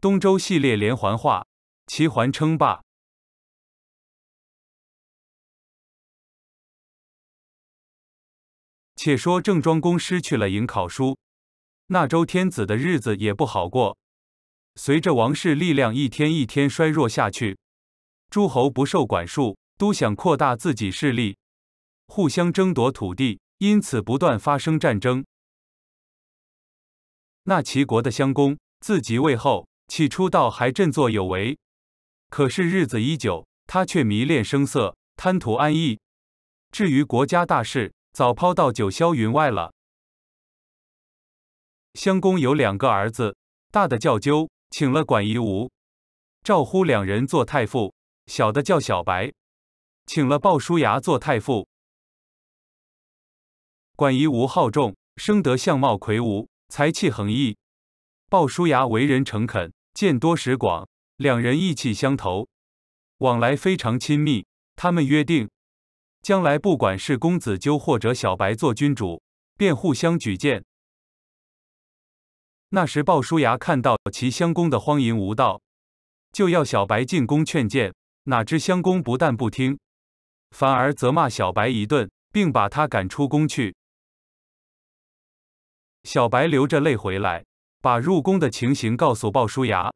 东周系列连环画，《齐桓称霸》。且说郑庄公失去了颍考叔，那周天子的日子也不好过。随着王室力量一天一天衰弱下去，诸侯不受管束，都想扩大自己势力，互相争夺土地，因此不断发生战争。那齐国的襄公自即位后，起初倒还振作有为，可是日子一久，他却迷恋声色，贪图安逸。至于国家大事，早抛到九霄云外了。襄公有两个儿子，大的叫咎，请了管夷吾、赵忽两人做太傅；小的叫小白，请了鲍叔牙做太傅。管夷吾好重，生得相貌魁梧，才气横溢；鲍叔牙为人诚恳。见多识广，两人意气相投，往来非常亲密。他们约定，将来不管是公子纠或者小白做君主，便互相举荐。那时鲍叔牙看到齐襄公的荒淫无道，就要小白进宫劝谏。哪知襄公不但不听，反而责骂小白一顿，并把他赶出宫去。小白流着泪回来。把入宫的情形告诉鲍叔牙。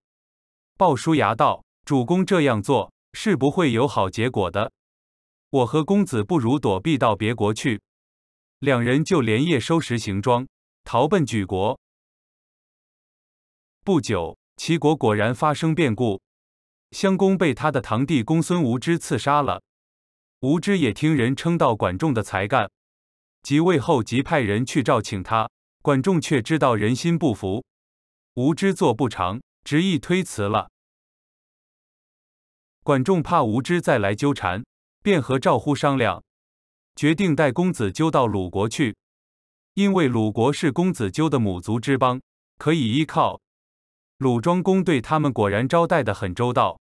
鲍叔牙道：“主公这样做是不会有好结果的。我和公子不如躲避到别国去。”两人就连夜收拾行装，逃奔莒国。不久，齐国果然发生变故，襄公被他的堂弟公孙无知刺杀了。无知也听人称道管仲的才干，即位后即派人去召请他。管仲却知道人心不服。无知做不长，执意推辞了。管仲怕无知再来纠缠，便和赵乎商量，决定带公子纠到鲁国去，因为鲁国是公子纠的母族之邦，可以依靠。鲁庄公对他们果然招待的很周到。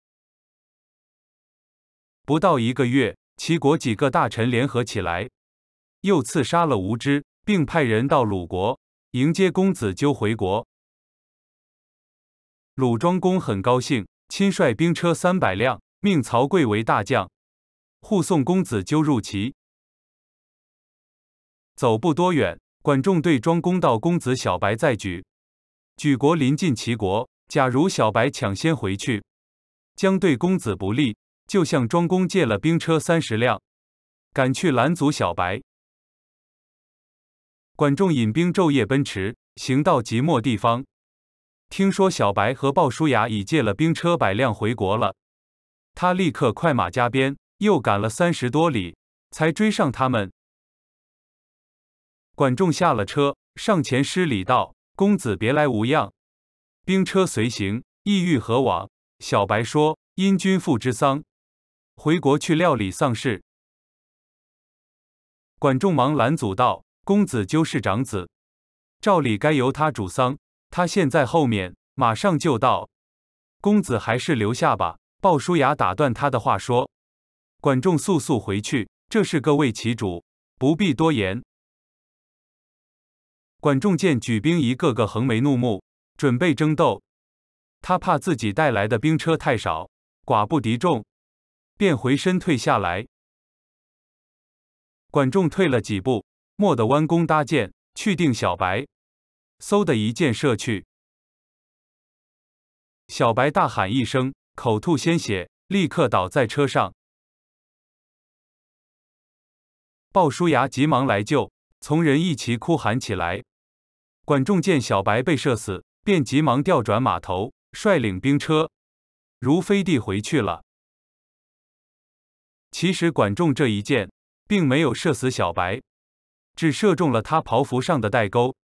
不到一个月，齐国几个大臣联合起来，又刺杀了无知，并派人到鲁国迎接公子纠回国。鲁庄公很高兴，亲率兵车三百辆，命曹刿为大将，护送公子纠入齐。走不多远，管仲对庄公道：“公子小白在举，举国临近齐国，假如小白抢先回去，将对公子不利。”就向庄公借了兵车三十辆，赶去拦阻小白。管仲引兵昼夜奔驰，行到即墨地方。听说小白和鲍叔牙已借了兵车百辆回国了，他立刻快马加鞭，又赶了三十多里，才追上他们。管仲下了车，上前施礼道：“公子别来无恙，兵车随行，意欲何往？”小白说：“因君父之丧，回国去料理丧事。”管仲忙拦阻道：“公子纠是长子，照理该由他主丧。”他现在后面，马上就到。公子还是留下吧。鲍叔牙打断他的话说：“管仲，速速回去，这是各为其主，不必多言。”管仲见举兵一个个横眉怒目，准备争斗，他怕自己带来的兵车太少，寡不敌众，便回身退下来。管仲退了几步，蓦地弯弓搭箭，去定小白。嗖的一箭射去，小白大喊一声，口吐鲜血，立刻倒在车上。鲍叔牙急忙来救，从人一齐哭喊起来。管仲见小白被射死，便急忙调转马头，率领兵车如飞地回去了。其实管仲这一箭，并没有射死小白，只射中了他袍服上的带钩。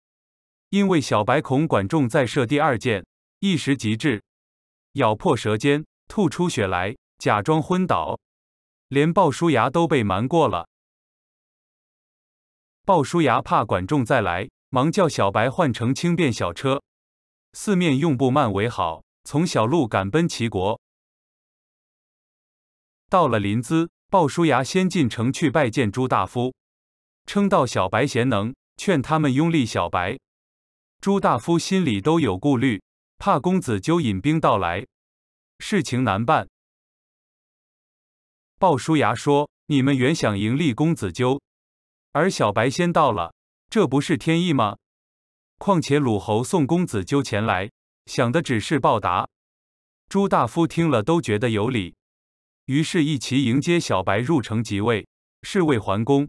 因为小白恐管仲再射第二箭，一时急智，咬破舌尖，吐出血来，假装昏倒，连鲍叔牙都被瞒过了。鲍叔牙怕管仲再来，忙叫小白换成轻便小车，四面用布幔围好，从小路赶奔齐国。到了临淄，鲍叔牙先进城去拜见朱大夫，称道小白贤能，劝他们拥立小白。朱大夫心里都有顾虑，怕公子纠引兵到来，事情难办。鲍叔牙说：“你们原想迎立公子纠，而小白先到了，这不是天意吗？况且鲁侯送公子纠前来，想的只是报答。”朱大夫听了都觉得有理，于是，一齐迎接小白入城即位，是为桓公。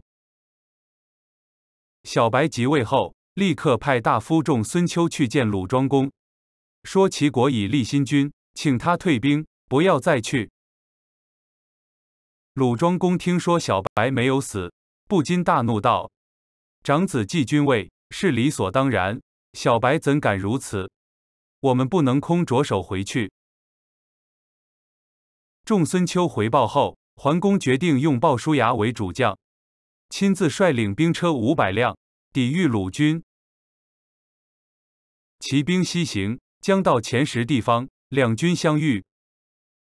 小白即位后。立刻派大夫仲孙秋去见鲁庄公，说齐国已立新君，请他退兵，不要再去。鲁庄公听说小白没有死，不禁大怒，道：“长子继君位是理所当然，小白怎敢如此？我们不能空着手回去。”众孙秋回报后，桓公决定用鲍叔牙为主将，亲自率领兵车五百辆抵御鲁军。骑兵西行，将到前十地方，两军相遇，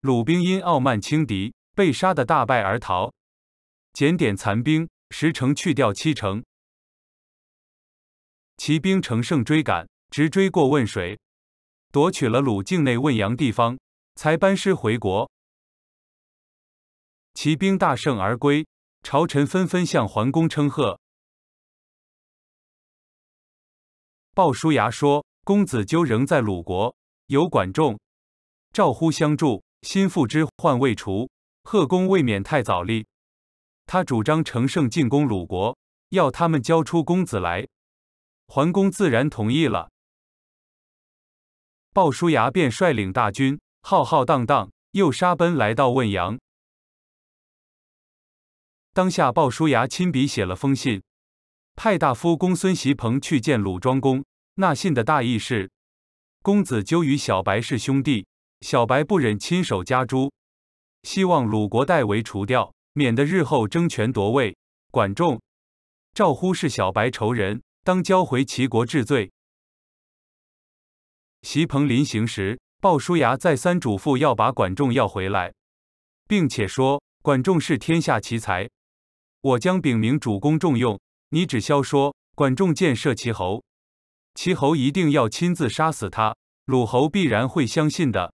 鲁兵因傲慢轻敌，被杀的大败而逃。检点残兵，十城去掉七城。骑兵乘胜追赶，直追过汶水，夺取了鲁境内汶阳地方，才班师回国。骑兵大胜而归，朝臣纷纷向桓公称贺。鲍叔牙说。公子纠仍在鲁国，有管仲、赵乎相助，心腹之患未除，贺公未免太早立。他主张乘胜进攻鲁国，要他们交出公子来。桓公自然同意了。鲍叔牙便率领大军，浩浩荡荡又杀奔来到汶阳。当下鲍叔牙亲笔写了封信，派大夫公孙袭朋去见鲁庄公。那信的大意是：公子纠与小白是兄弟，小白不忍亲手加诛，希望鲁国代为除掉，免得日后争权夺位。管仲、赵乎是小白仇人，当交回齐国治罪。席鹏临行时，鲍叔牙再三嘱咐要把管仲要回来，并且说：管仲是天下奇才，我将禀明主公重用你，只消说管仲箭射齐侯。齐侯一定要亲自杀死他，鲁侯必然会相信的。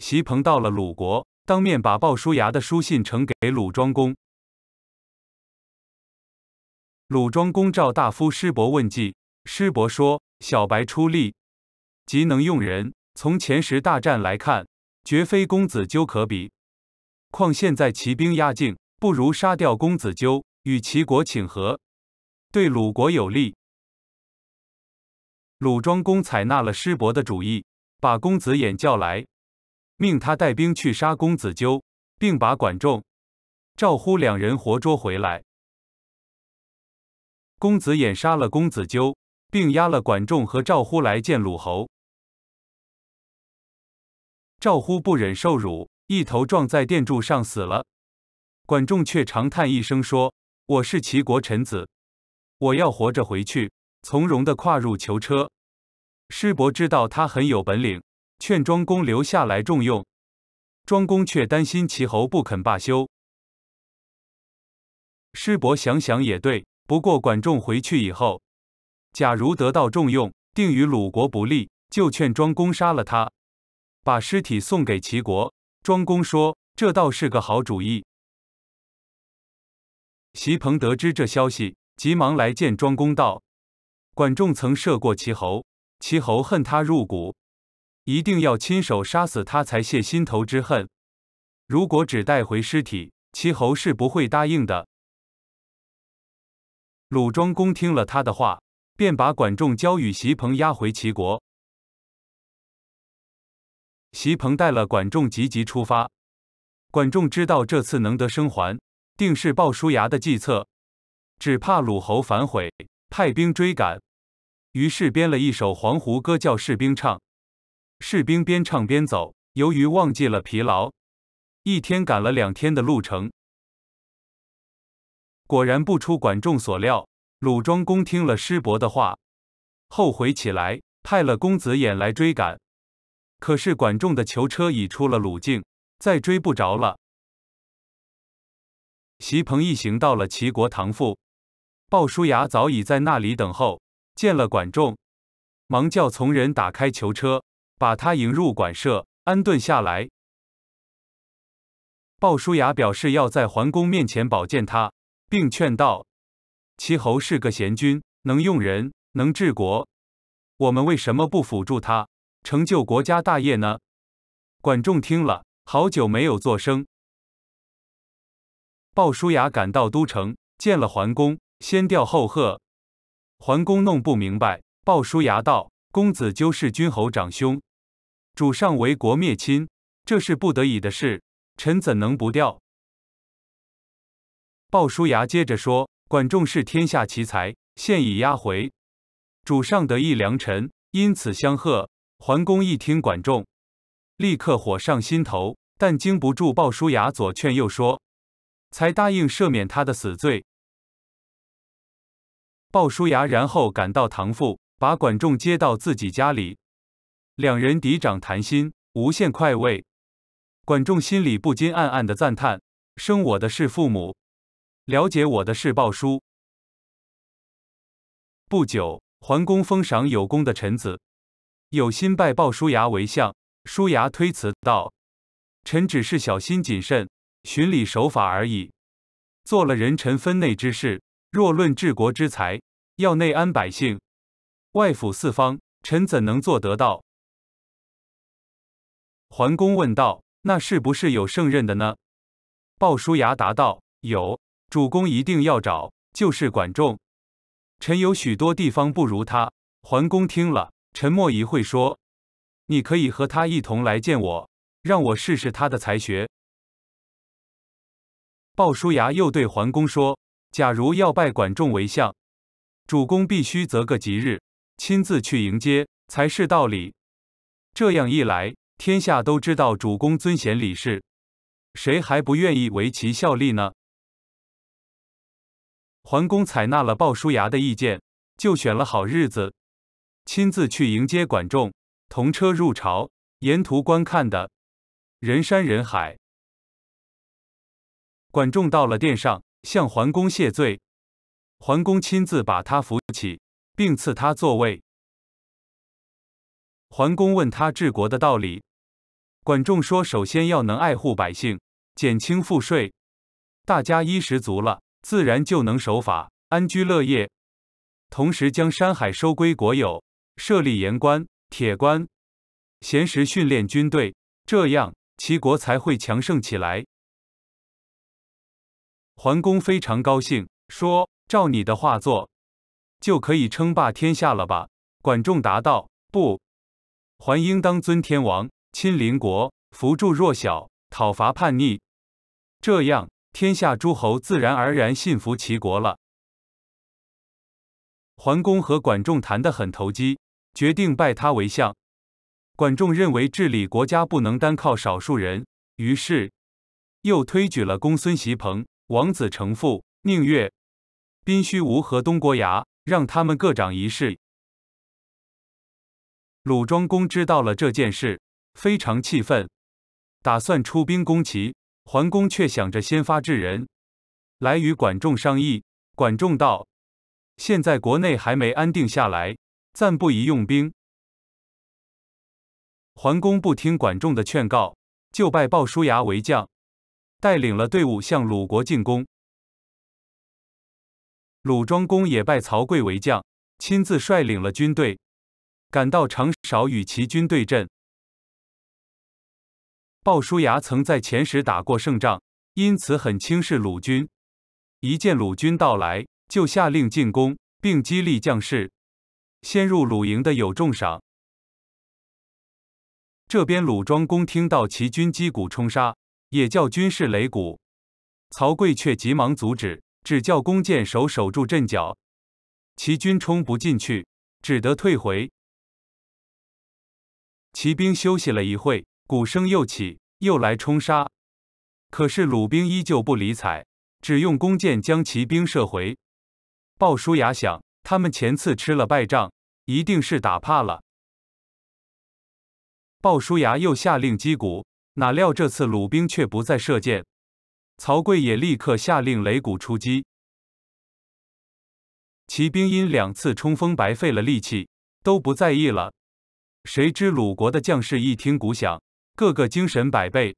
席鹏到了鲁国，当面把鲍叔牙的书信呈给鲁庄公。鲁庄公召大夫师伯问计，师伯说：“小白出力，即能用人。从前时大战来看，绝非公子纠可比。况现在齐兵压境，不如杀掉公子纠，与齐国请和，对鲁国有利。”鲁庄公采纳了师伯的主意，把公子衍叫来，命他带兵去杀公子纠，并把管仲、赵忽两人活捉回来。公子衍杀了公子纠，并押了管仲和赵忽来见鲁侯。赵忽不忍受辱，一头撞在殿柱上死了。管仲却长叹一声说：“我是齐国臣子，我要活着回去。”从容的跨入囚车，师伯知道他很有本领，劝庄公留下来重用。庄公却担心齐侯不肯罢休。师伯想想也对，不过管仲回去以后，假如得到重用，定与鲁国不利，就劝庄公杀了他，把尸体送给齐国。庄公说：“这倒是个好主意。”席鹏得知这消息，急忙来见庄公道。管仲曾射过齐侯，齐侯恨他入骨，一定要亲手杀死他才泄心头之恨。如果只带回尸体，齐侯是不会答应的。鲁庄公听了他的话，便把管仲交与席鹏押回齐国。席鹏带了管仲，急急出发。管仲知道这次能得生还，定是鲍叔牙的计策，只怕鲁侯反悔，派兵追赶。于是编了一首黄鹄歌，叫士兵唱。士兵边唱边走，由于忘记了疲劳，一天赶了两天的路程。果然不出管仲所料，鲁庄公听了师伯的话，后悔起来，派了公子偃来追赶。可是管仲的囚车已出了鲁境，再追不着了。席鹏一行到了齐国堂父，鲍叔牙早已在那里等候。见了管仲，忙叫从人打开囚车，把他迎入馆舍，安顿下来。鲍叔牙表示要在桓公面前保荐他，并劝道：“齐侯是个贤君，能用人，能治国，我们为什么不辅助他，成就国家大业呢？”管仲听了，好久没有作声。鲍叔牙赶到都城，见了桓公，先吊后贺。桓公弄不明白，鲍叔牙道：“公子纠是君侯长兄，主上为国灭亲，这是不得已的事，臣怎能不掉？”鲍叔牙接着说：“管仲是天下奇才，现已押回，主上得一良臣，因此相贺。”桓公一听管仲，立刻火上心头，但经不住鲍叔牙左劝右说，才答应赦免他的死罪。鲍叔牙然后赶到堂父，把管仲接到自己家里，两人嫡长谈心，无限快慰。管仲心里不禁暗暗的赞叹：生我的是父母，了解我的是鲍叔。不久，桓公封赏有功的臣子，有心拜鲍叔牙为相，叔牙推辞道：“臣只是小心谨慎，循礼守法而已，做了人臣分内之事。”若论治国之才，要内安百姓，外抚四方，臣怎能做得到？桓公问道：“那是不是有胜任的呢？”鲍叔牙答道：“有，主公一定要找，就是管仲。臣有许多地方不如他。”桓公听了，沉默一会，说：“你可以和他一同来见我，让我试试他的才学。”鲍叔牙又对桓公说。假如要拜管仲为相，主公必须择个吉日，亲自去迎接才是道理。这样一来，天下都知道主公尊贤礼事，谁还不愿意为其效力呢？桓公采纳了鲍叔牙的意见，就选了好日子，亲自去迎接管仲，同车入朝。沿途观看的人山人海。管仲到了殿上。向桓公谢罪，桓公亲自把他扶起，并赐他座位。桓公问他治国的道理，管仲说：“首先要能爱护百姓，减轻赋税，大家衣食足了，自然就能守法安居乐业。同时，将山海收归国有，设立盐官、铁官，闲时训练军队，这样齐国才会强盛起来。”桓公非常高兴，说：“照你的话做，就可以称霸天下了吧？”管仲答道：“不，桓应当尊天王，亲邻国，扶助弱小，讨伐叛逆。这样，天下诸侯自然而然信服齐国了。”桓公和管仲谈得很投机，决定拜他为相。管仲认为治理国家不能单靠少数人，于是又推举了公孙袭鹏。王子成父宁越、宾虚无和东国牙，让他们各掌一事。鲁庄公知道了这件事，非常气愤，打算出兵攻齐。桓公却想着先发制人，来与管仲商议。管仲道：“现在国内还没安定下来，暂不宜用兵。”桓公不听管仲的劝告，就拜鲍叔牙为将。带领了队伍向鲁国进攻，鲁庄公也拜曹刿为将，亲自率领了军队，赶到长勺与齐军对阵。鲍叔牙曾在前时打过胜仗，因此很轻视鲁军。一见鲁军到来，就下令进攻，并激励将士：先入鲁营的有重赏。这边鲁庄公听到齐军击鼓冲杀。也叫军事擂鼓，曹刿却急忙阻止，只叫弓箭手守住阵脚，齐军冲不进去，只得退回。骑兵休息了一会，鼓声又起，又来冲杀，可是鲁兵依旧不理睬，只用弓箭将骑兵射回。鲍叔牙想，他们前次吃了败仗，一定是打怕了。鲍叔牙又下令击鼓。哪料这次鲁兵却不再射箭，曹刿也立刻下令擂鼓出击。骑兵因两次冲锋白费了力气，都不在意了。谁知鲁国的将士一听鼓响，个个精神百倍，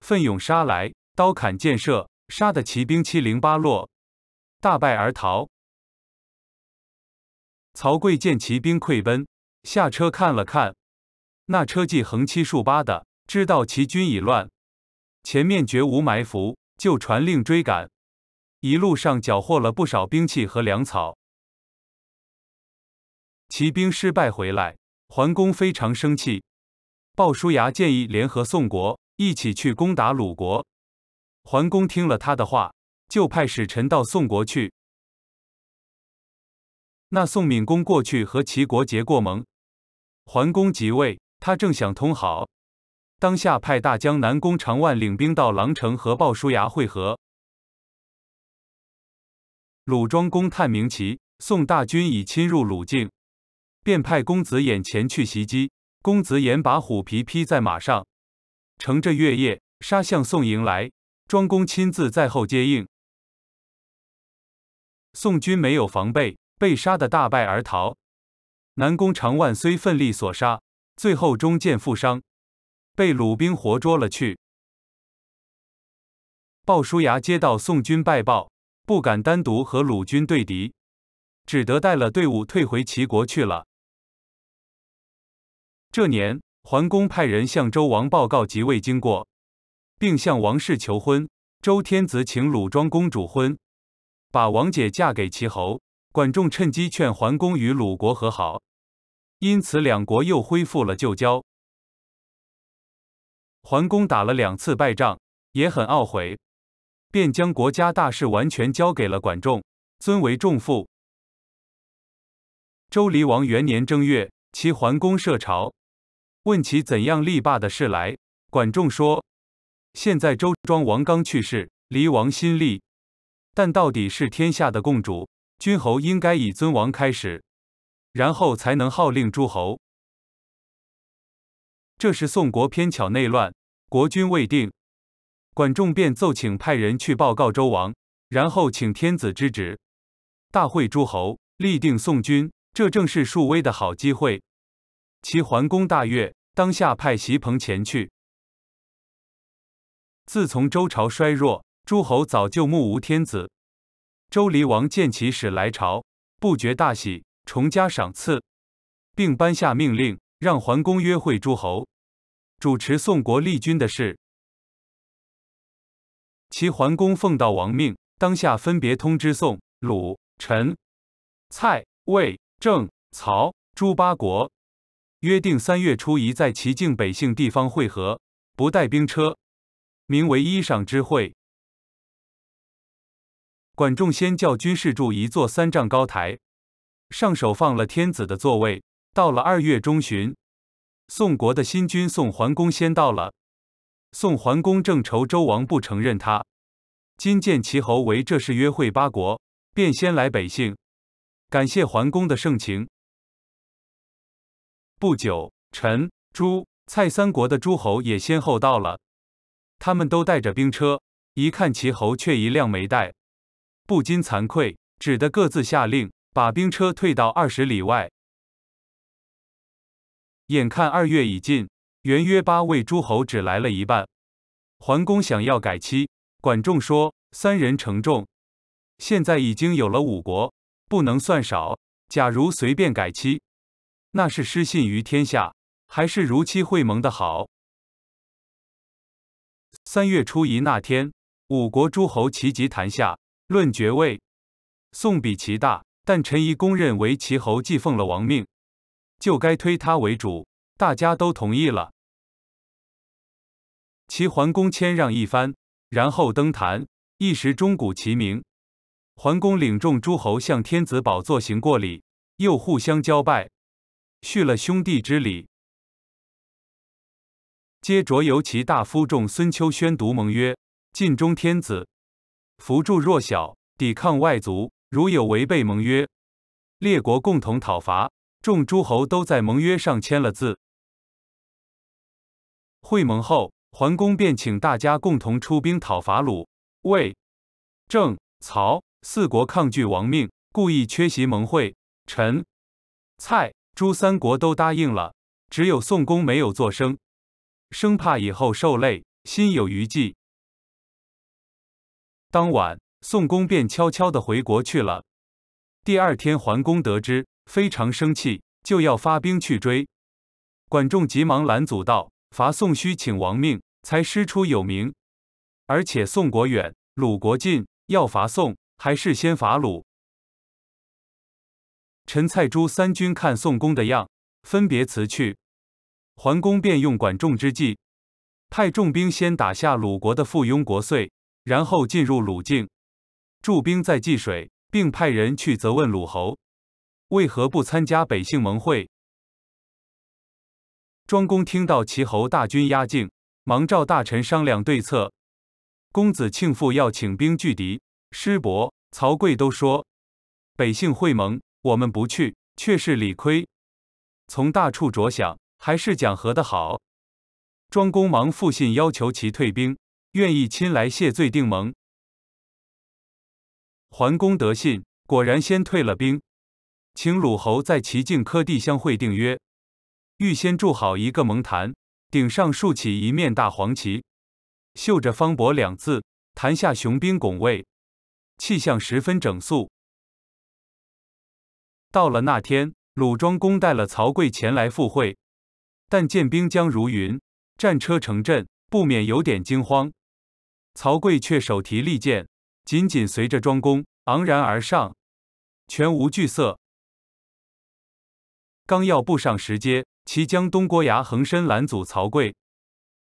奋勇杀来，刀砍箭射，杀的骑兵七零八落，大败而逃。曹刿见骑兵溃奔，下车看了看，那车技横七竖八的。知道齐军已乱，前面绝无埋伏，就传令追赶。一路上缴获了不少兵器和粮草。骑兵失败回来，桓公非常生气。鲍叔牙建议联合宋国一起去攻打鲁国。桓公听了他的话，就派使臣到宋国去。那宋闵公过去和齐国结过盟，桓公即位，他正想通好。当下派大将南宫长万领兵到狼城和鲍叔牙会合。鲁庄公探明其宋大军已侵入鲁境，便派公子衍前去袭击。公子衍把虎皮披在马上，乘着月夜杀向宋营来。庄公亲自在后接应。宋军没有防备，被杀的大败而逃。南宫长万虽奋力所杀，最后中箭负伤。被鲁兵活捉了去。鲍叔牙接到宋军败报，不敢单独和鲁军对敌，只得带了队伍退回齐国去了。这年，桓公派人向周王报告即位经过，并向王室求婚。周天子请鲁庄公主婚，把王姐嫁给齐侯。管仲趁机劝桓公与鲁国和好，因此两国又恢复了旧交。桓公打了两次败仗，也很懊悔，便将国家大事完全交给了管仲，尊为仲父。周黎王元年正月，齐桓公设朝，问起怎样立霸的事来，管仲说：“现在周庄王刚去世，黎王新立，但到底是天下的共主，君侯应该以尊王开始，然后才能号令诸侯。”这时，宋国偏巧内乱，国君未定，管仲便奏请派人去报告周王，然后请天子之旨，大会诸侯，立定宋君。这正是树威的好机会。齐桓公大悦，当下派席朋前去。自从周朝衰弱，诸侯早就目无天子。周黎王见其使来朝，不觉大喜，重加赏赐，并颁下命令。让桓公约会诸侯，主持宋国立军的事。齐桓公奉道王命，当下分别通知宋、鲁、陈、蔡、魏、郑、曹、朱八国，约定三月初一在齐境北杏地方会合，不带兵车，名为衣裳之会。管仲先叫军士筑一座三丈高台，上首放了天子的座位。到了二月中旬，宋国的新君宋桓公先到了。宋桓公正愁周王不承认他，今见齐侯为这事约会八国，便先来北幸，感谢桓公的盛情。不久，陈、朱、蔡三国的诸侯也先后到了，他们都带着兵车，一看齐侯却一辆没带，不禁惭愧，只得各自下令把兵车退到二十里外。眼看二月已尽，原约八位诸侯只来了一半，桓公想要改期。管仲说：“三人成众，现在已经有了五国，不能算少。假如随便改期，那是失信于天下，还是如期会盟的好。”三月初一那天，五国诸侯齐集坛下，论爵位，宋比齐大，但陈仪公认为齐侯既奉了王命。就该推他为主，大家都同意了。齐桓公谦让一番，然后登坛，一时钟鼓齐鸣。桓公领众诸侯向天子宝座行过礼，又互相交拜，续了兄弟之礼。接着由其大夫仲孙丘宣读盟约：尽忠天子，扶助弱小，抵抗外族。如有违背盟约，列国共同讨伐。众诸侯都在盟约上签了字。会盟后，桓公便请大家共同出兵讨伐鲁、魏、郑、曹四国抗拒王命，故意缺席盟会。陈、蔡、朱三国都答应了，只有宋公没有作声，生怕以后受累，心有余悸。当晚，宋公便悄悄的回国去了。第二天，桓公得知。非常生气，就要发兵去追。管仲急忙拦阻道：“伐宋需请王命，才师出有名。而且宋国远，鲁国近，要伐宋，还是先伐鲁。”陈蔡诸三军看宋公的样，分别辞去。桓公便用管仲之计，派重兵先打下鲁国的附庸国遂，然后进入鲁境，驻兵在济水，并派人去责问鲁侯。为何不参加北姓盟会？庄公听到齐侯大军压境，忙召大臣商量对策。公子庆父要请兵拒敌，师伯、曹刿都说：“北姓会盟，我们不去，却是理亏。从大处着想，还是讲和的好。”庄公忙复信，要求其退兵，愿意亲来谢罪定盟。桓公得信，果然先退了兵。请鲁侯在齐境科地相会，定约。预先筑好一个蒙坛，顶上竖起一面大黄旗，绣着“方伯”两字。坛下雄兵拱卫，气象十分整肃。到了那天，鲁庄公带了曹刿前来赴会，但见兵将如云，战车成阵，不免有点惊慌。曹刿却手提利剑，紧紧随着庄公昂然而上，全无惧色。刚要步上石阶，其将东郭牙横身拦阻曹刿，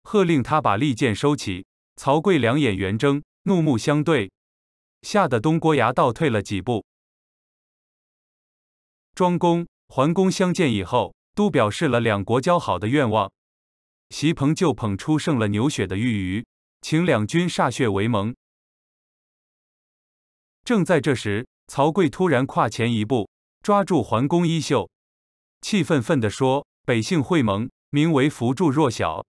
喝令他把利剑收起。曹刿两眼圆睁，怒目相对，吓得东郭牙倒退了几步。庄公、桓公相见以后，都表示了两国交好的愿望。席鹏就捧出胜了牛血的玉鱼，请两军歃血为盟。正在这时，曹刿突然跨前一步，抓住桓公衣袖。气愤愤地说：“北姓会盟，名为扶助弱小，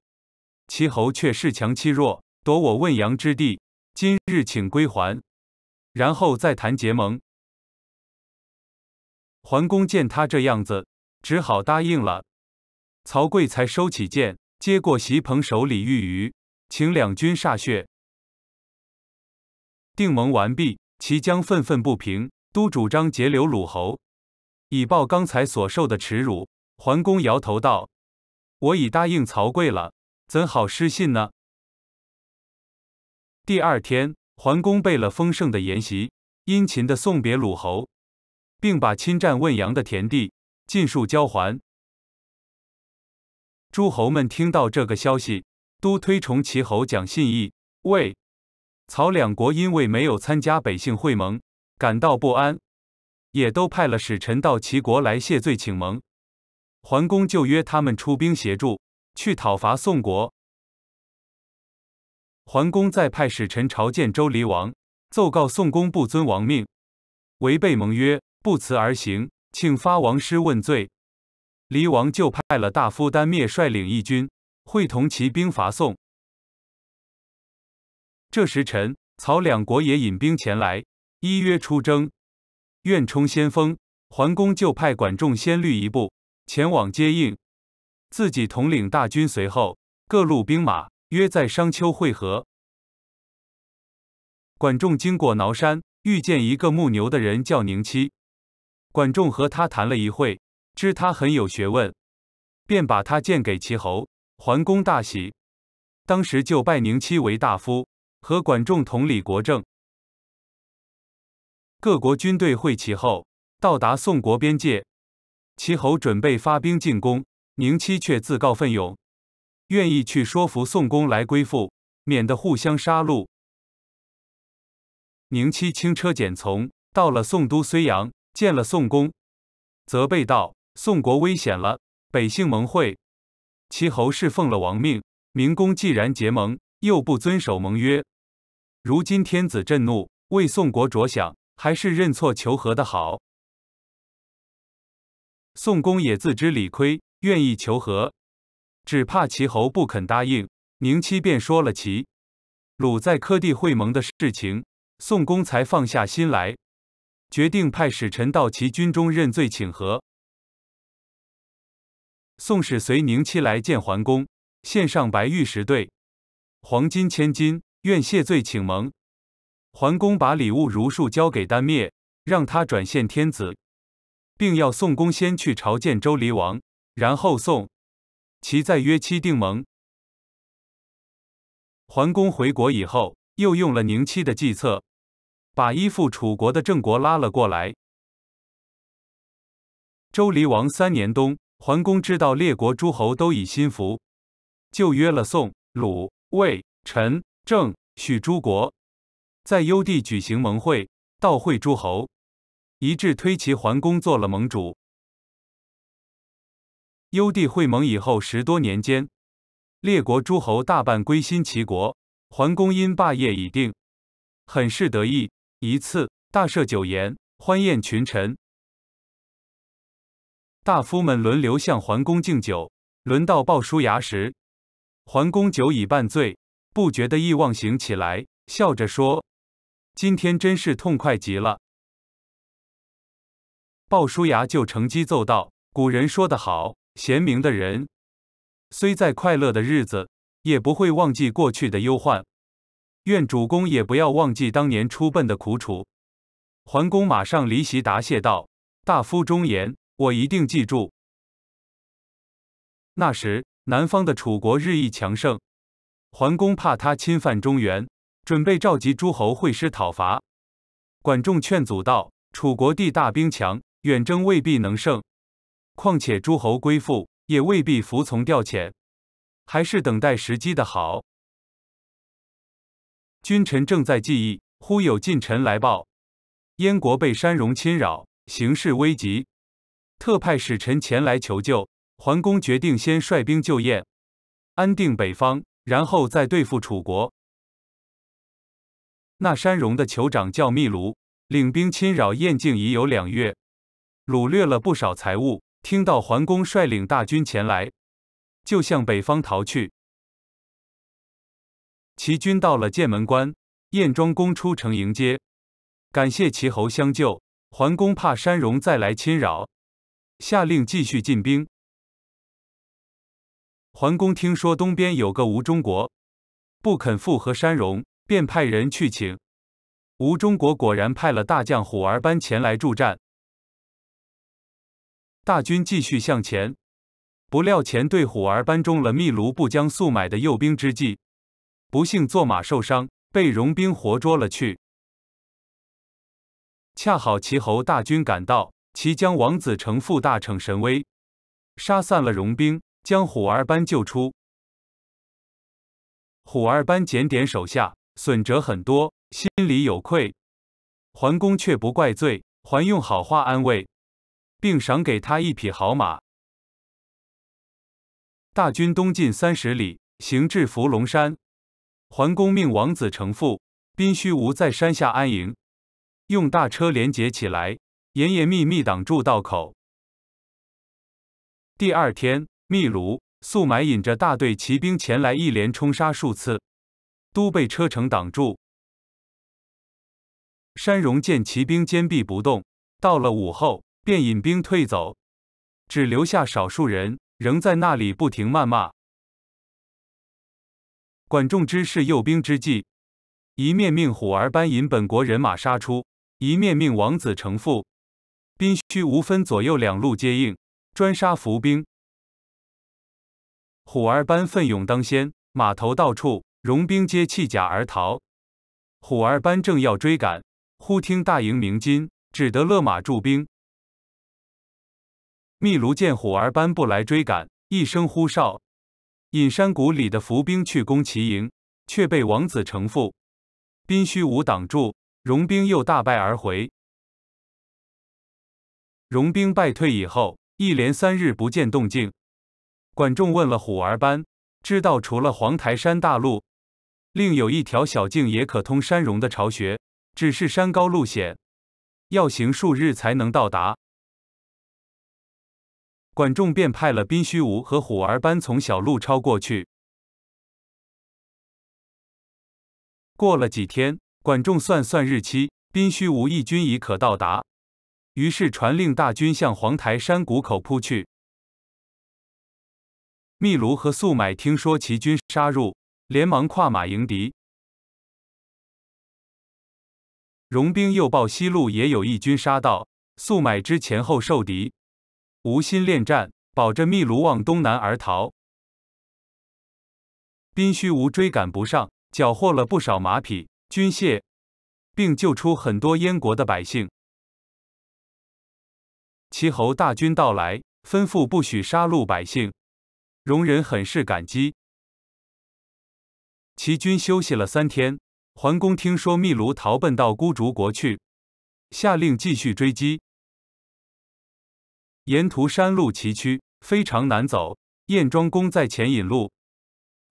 齐侯却恃强欺弱，夺我汶阳之地。今日请归还，然后再谈结盟。”桓公见他这样子，只好答应了。曹刿才收起剑，接过席鹏手里玉鱼，请两军歃血，定盟完毕。齐将愤愤不平，都主张截留鲁侯。以报刚才所受的耻辱。桓公摇头道：“我已答应曹刿了，怎好失信呢？”第二天，桓公备了丰盛的筵席，殷勤的送别鲁侯，并把侵占汶阳的田地尽数交还。诸侯们听到这个消息，都推崇齐侯讲信义。魏、曹两国因为没有参加北杏会盟，感到不安。也都派了使臣到齐国来谢罪请盟，桓公就约他们出兵协助去讨伐宋国。桓公再派使臣朝见周黎王，奏告宋公不遵王命，违背盟约，不辞而行，请发王师问罪。黎王就派了大夫丹灭率领义军，会同齐兵伐宋。这时陈、曹两国也引兵前来，依约出征。愿冲先锋，桓公就派管仲先率一部前往接应，自己统领大军随后。各路兵马约在商丘会合。管仲经过崂山，遇见一个牧牛的人，叫宁戚。管仲和他谈了一会，知他很有学问，便把他荐给齐侯。桓公大喜，当时就拜宁戚为大夫，和管仲同理国政。各国军队会齐后，到达宋国边界，齐侯准备发兵进攻。宁戚却自告奋勇，愿意去说服宋公来归附，免得互相杀戮。宁戚轻车简从，到了宋都睢阳，见了宋公，责备道：“宋国危险了，百姓盟会，齐侯是奉了王命。明公既然结盟，又不遵守盟约，如今天子震怒，为宋国着想。”还是认错求和的好。宋公也自知理亏，愿意求和，只怕齐侯不肯答应。宁戚便说了齐、鲁在科地会盟的事情，宋公才放下心来，决定派使臣到齐军中认罪请和。宋使随宁戚来见桓公，献上白玉石对、黄金千金，愿谢罪请盟。桓公把礼物如数交给丹灭，让他转献天子，并要宋公先去朝见周黎王，然后宋其再约期定盟。桓公回国以后，又用了宁戚的计策，把依附楚国的郑国拉了过来。周黎王三年冬，桓公知道列国诸侯都已心服，就约了宋、鲁、卫、陈、郑、许诸国。在幽地举行盟会，到会诸侯一致推齐桓公做了盟主。幽帝会盟以后十多年间，列国诸侯大半归心齐国，桓公因霸业已定，很是得意。一次大设酒宴，欢宴群臣，大夫们轮流向桓公敬酒，轮到鲍叔牙时，桓公酒已半醉，不觉得意忘形起来，笑着说。今天真是痛快极了。鲍叔牙就乘机奏道：“古人说得好，贤明的人，虽在快乐的日子，也不会忘记过去的忧患。愿主公也不要忘记当年出奔的苦楚。”桓公马上离席答谢道：“大夫忠言，我一定记住。”那时，南方的楚国日益强盛，桓公怕他侵犯中原。准备召集诸侯会师讨伐。管仲劝阻道：“楚国地大兵强，远征未必能胜。况且诸侯归附，也未必服从调遣，还是等待时机的好。”君臣正在计议，忽有近臣来报：“燕国被山戎侵扰，形势危急，特派使臣前来求救。”桓公决定先率兵救燕，安定北方，然后再对付楚国。那山戎的酋长叫密卢，领兵侵扰燕境已有两月，掳掠了不少财物。听到桓公率领大军前来，就向北方逃去。齐军到了剑门关，燕庄公出城迎接，感谢齐侯相救。桓公怕山戎再来侵扰，下令继续进兵。桓公听说东边有个吴中国，不肯附和山戎。便派人去请吴忠国，果然派了大将虎儿班前来助战。大军继续向前，不料前对虎儿班中了密卢不将速买的诱兵之计，不幸坐马受伤，被戎兵活捉了去。恰好齐侯大军赶到，齐将王子成父大逞神威，杀散了戎兵，将虎儿班救出。虎儿班检点手下。损折很多，心里有愧。桓公却不怪罪，还用好话安慰，并赏给他一匹好马。大军东进三十里，行至伏龙山，桓公命王子成父、宾虚无在山下安营，用大车连接起来，严严密密挡住道口。第二天，密卢、素埋引着大队骑兵前来，一连冲杀数次。都被车城挡住。山荣见骑兵坚壁不动，到了午后，便引兵退走，只留下少数人仍在那里不停谩骂。管仲之是诱兵之计，一面命虎儿班引本国人马杀出，一面命王子成父、宾需无分左右两路接应，专杀伏兵。虎儿班奋勇当先，马头到处。戎兵皆弃甲而逃，虎儿班正要追赶，忽听大营鸣金，只得勒马驻兵。密卢见虎儿班不来追赶，一声呼哨，引山谷里的伏兵去攻齐营，却被王子城父、宾虚无挡住，戎兵又大败而回。戎兵败退以后，一连三日不见动静，管仲问了虎儿班，知道除了黄台山大路。另有一条小径也可通山戎的巢穴，只是山高路险，要行数日才能到达。管仲便派了宾虚无和虎儿班从小路抄过去。过了几天，管仲算算日期，宾虚无一军已可到达，于是传令大军向黄台山谷口扑去。密卢和素买听说齐军杀入。连忙跨马迎敌，戎兵又报西路也有一军杀到，速买之前后受敌，无心恋战，保着密卢往东南而逃。宾虚无追赶不上，缴获了不少马匹、军械，并救出很多燕国的百姓。齐侯大军到来，吩咐不许杀戮百姓，戎人很是感激。齐军休息了三天，桓公听说密卢逃奔到孤竹国去，下令继续追击。沿途山路崎岖，非常难走。燕庄公在前引路，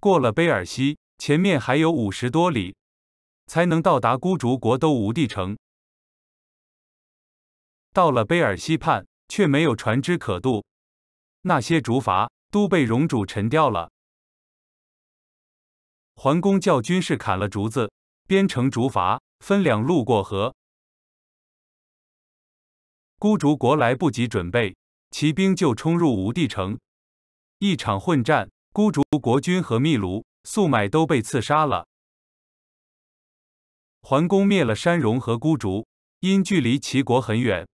过了卑尔溪，前面还有五十多里，才能到达孤竹国都无地城。到了卑尔溪畔，却没有船只可渡，那些竹筏都被戎主沉掉了。桓公叫军士砍了竹子，编成竹筏，分两路过河。孤竹国来不及准备，骑兵就冲入吴地城，一场混战，孤竹国军和密卢、速买都被刺杀了。桓公灭了山戎和孤竹，因距离齐国很远，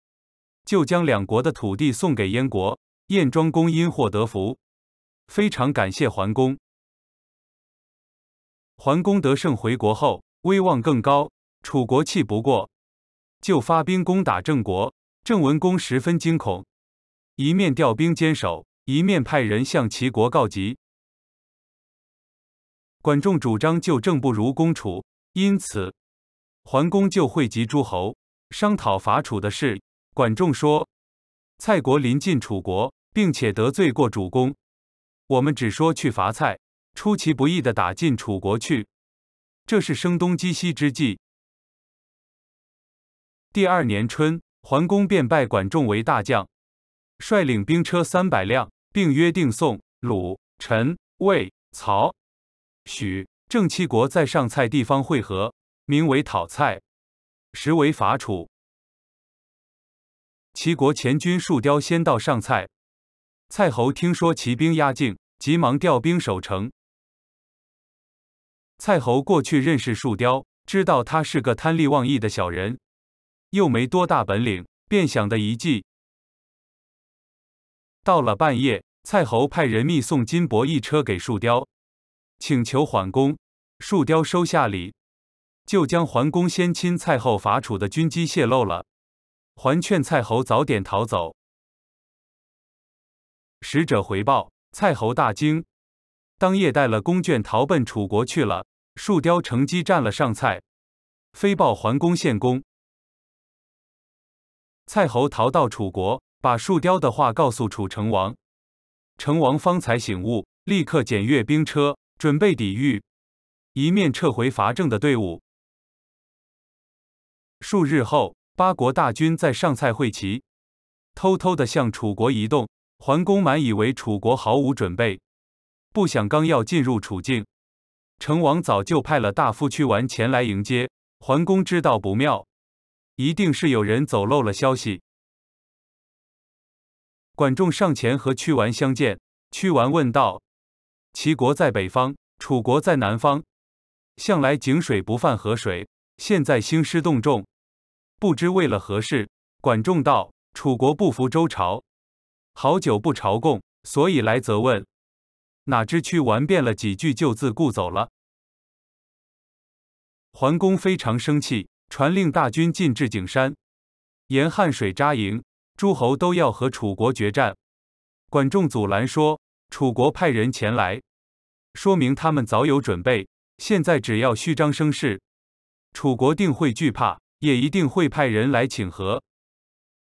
就将两国的土地送给燕国。燕庄公因祸得福，非常感谢桓公。桓公得胜回国后，威望更高。楚国气不过，就发兵攻打郑国。郑文公十分惊恐，一面调兵坚守，一面派人向齐国告急。管仲主张救郑不如攻楚，因此桓公就汇集诸侯，商讨伐楚的事。管仲说：“蔡国临近楚国，并且得罪过主公，我们只说去伐蔡。”出其不意的打进楚国去，这是声东击西之计。第二年春，桓公便拜管仲为大将，率领兵车三百辆，并约定宋、鲁、陈、魏、曹、许、郑七国在上蔡地方会合，名为讨蔡，实为伐楚。齐国前军树雕先到上蔡，蔡侯听说齐兵压境，急忙调兵守城。蔡侯过去认识树雕，知道他是个贪利忘义的小人，又没多大本领，便想的一计。到了半夜，蔡侯派人密送金帛一车给树雕，请求桓公。树雕收下礼，就将桓公先亲蔡侯伐楚的军机泄露了。桓劝蔡侯早点逃走，使者回报，蔡侯大惊。当夜，带了弓箭逃奔楚国去了。树雕乘机占了上蔡，飞报桓公、献公。蔡侯逃到楚国，把树雕的话告诉楚成王，成王方才醒悟，立刻检阅兵车，准备抵御，一面撤回伐郑的队伍。数日后，八国大军在上蔡会齐，偷偷的向楚国移动。桓公满以为楚国毫无准备。不想刚要进入楚境，成王早就派了大夫屈完前来迎接。桓公知道不妙，一定是有人走漏了消息。管仲上前和屈完相见，屈完问道：“齐国在北方，楚国在南方，向来井水不犯河水，现在兴师动众，不知为了何事？”管仲道：“楚国不服周朝，好久不朝贡，所以来责问。”哪知屈完变了几句，就自顾走了。桓公非常生气，传令大军进至景山，沿汉水扎营。诸侯都要和楚国决战，管仲阻拦说：“楚国派人前来，说明他们早有准备。现在只要虚张声势，楚国定会惧怕，也一定会派人来请和。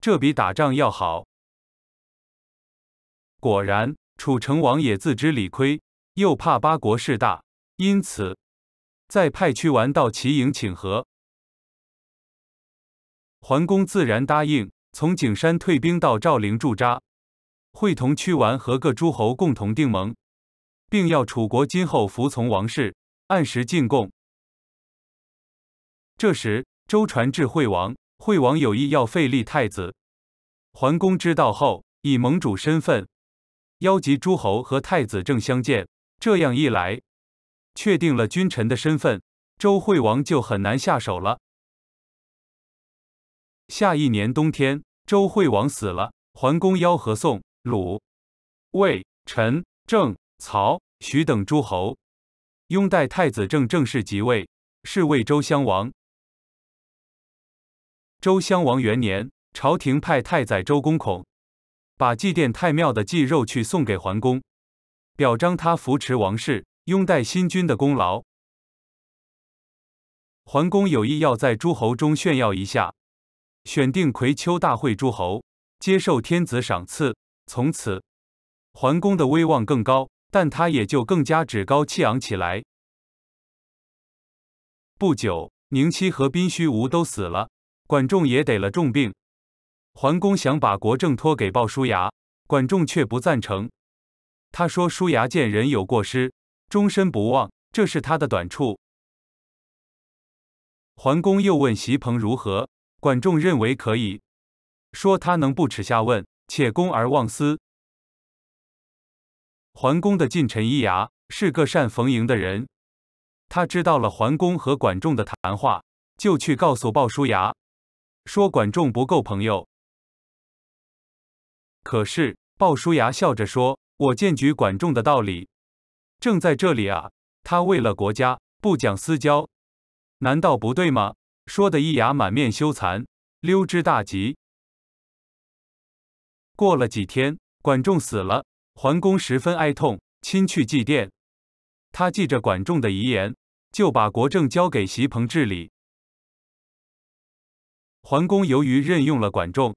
这比打仗要好。”果然。楚成王也自知理亏，又怕八国势大，因此再派屈完到齐营请和。桓公自然答应，从景山退兵到赵陵驻扎，会同屈完和各诸侯共同定盟，并要楚国今后服从王室，按时进贡。这时周传至惠王，惠王有意要废立太子。桓公知道后，以盟主身份。邀集诸侯和太子正相见，这样一来，确定了君臣的身份，周惠王就很难下手了。下一年冬天，周惠王死了，桓公邀和宋、鲁、魏、陈、郑、曹、徐等诸侯拥戴太子正正式即位，是为周襄王。周襄王元年，朝廷派太宰周公孔。把祭奠太庙的祭肉去送给桓公，表彰他扶持王室、拥戴新君的功劳。桓公有意要在诸侯中炫耀一下，选定葵丘大会诸侯，接受天子赏赐。从此，桓公的威望更高，但他也就更加趾高气昂起来。不久，宁戚和宾虚无都死了，管仲也得了重病。桓公想把国政托给鲍叔牙，管仲却不赞成。他说：“叔牙见人有过失，终身不忘，这是他的短处。”桓公又问席朋如何，管仲认为可以说他能不耻下问，且公而忘私。桓公的近臣伊牙是个善逢迎的人，他知道了桓公和管仲的谈话，就去告诉鲍叔牙，说管仲不够朋友。可是鲍叔牙笑着说：“我荐举管仲的道理，正在这里啊。他为了国家不讲私交，难道不对吗？”说的一牙满面羞惭，溜之大吉。过了几天，管仲死了，桓公十分哀痛，亲去祭奠。他记着管仲的遗言，就把国政交给席鹏治理。桓公由于任用了管仲。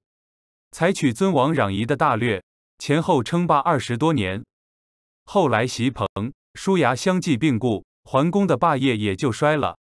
采取尊王攘夷的大略，前后称霸二十多年。后来，席鹏、舒牙相继病故，桓公的霸业也就衰了。